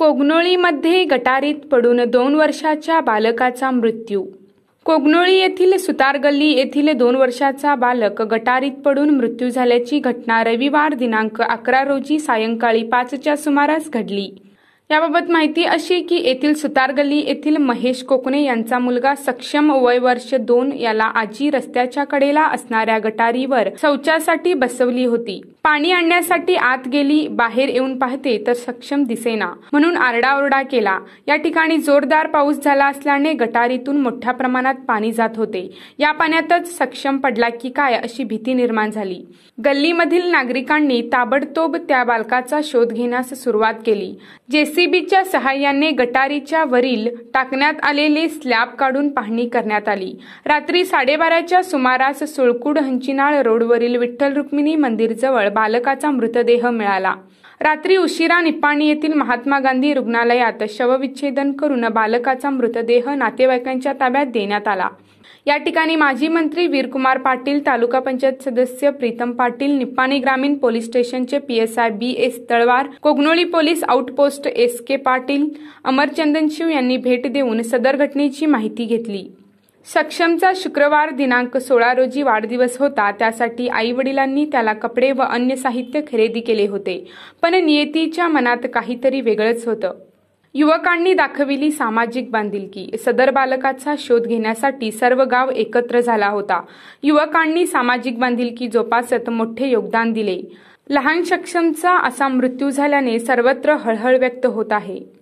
कोगनोळीमध्ये गटारीत पडून दोन वर्षाच्या बालकाचा मृत्यू कोगनोळी येथील सुतारगल्ली येथील दोन वर्षाचा बालक गटारीत पडून मृत्यू झाल्याची घटना रविवार दिनांक अकरा रोजी सायंकाळी पाचच्या सुमारास घडली याबाबत माहिती अशी की येथील सुतार येथील महेश कोकणे यांचा मुलगा सक्षम वय वर्ष दोन याला आजी रस्त्याच्या कडेला असणाऱ्या गटारीवर शौचासाठी बसवली होती पाणी आणण्यासाठी आत गेली बाहेर येऊन पाहते तर सक्षम दिसेना म्हणून आरडाओरडा केला या ठिकाणी जोरदार पाऊस झाला असल्याने गटारीतून मोठ्या प्रमाणात पाणी जात होते या पाण्यातच सक्षम पडला की काय अशी भीती निर्माण झाली गल्लीमधील नागरिकांनी ताबडतोब त्या बालकाचा शोध घेण्यास सुरुवात केली जेसीबीच्या सहाय्याने गटारीच्या वरील टाकण्यात आलेले स्लॅब काढून पाहणी करण्यात आली रात्री साडेबाराच्या सुमारास सुळकुड हंचिनाळ रोडवरील विठ्ठल रुक्मिणी मंदिरजवळ बालकाचा मृतदेह मिळाला रात्री उशिरा निपाणी येथील महात्मा गांधी रुग्णालयात शवविच्छेदन करून बालकाचा मृतदेह नातेवाईकांच्या ताब्यात देण्यात आला या ठिकाणी माजी मंत्री वीरकुमार पाटील तालुका पंचायत सदस्य प्रीतम पाटील निप्पाणी ग्रामीण पोलीस स्टेशनचे PSI B S Talwar Kognoli police outpost S K Patil Amarchandan Shiv यांनी भेट देऊन सदर घटनेची माहिती घेतली सक्षमचा शुक्रवार दिनांक सोळा रोजी वाढदिवस होता त्यासाठी आई वडिलांनी त्याला कपडे व अन्य साहित्य खरेदी केले होते पण नियतीच्या मनात काहीतरी वेगळंच होतं युवकांनी दाखविली सामाजिक बांधिलकी सदर बालकाचा शोध घेण्यासाठी सर्व गाव एकत्र झाला होता युवकांनी सामाजिक बांधिलकी जोपासत मोठे योगदान दिले लहान शक्षमचा असा मृत्यू झाल्याने सर्वत्र हळहळ व्यक्त होत आहे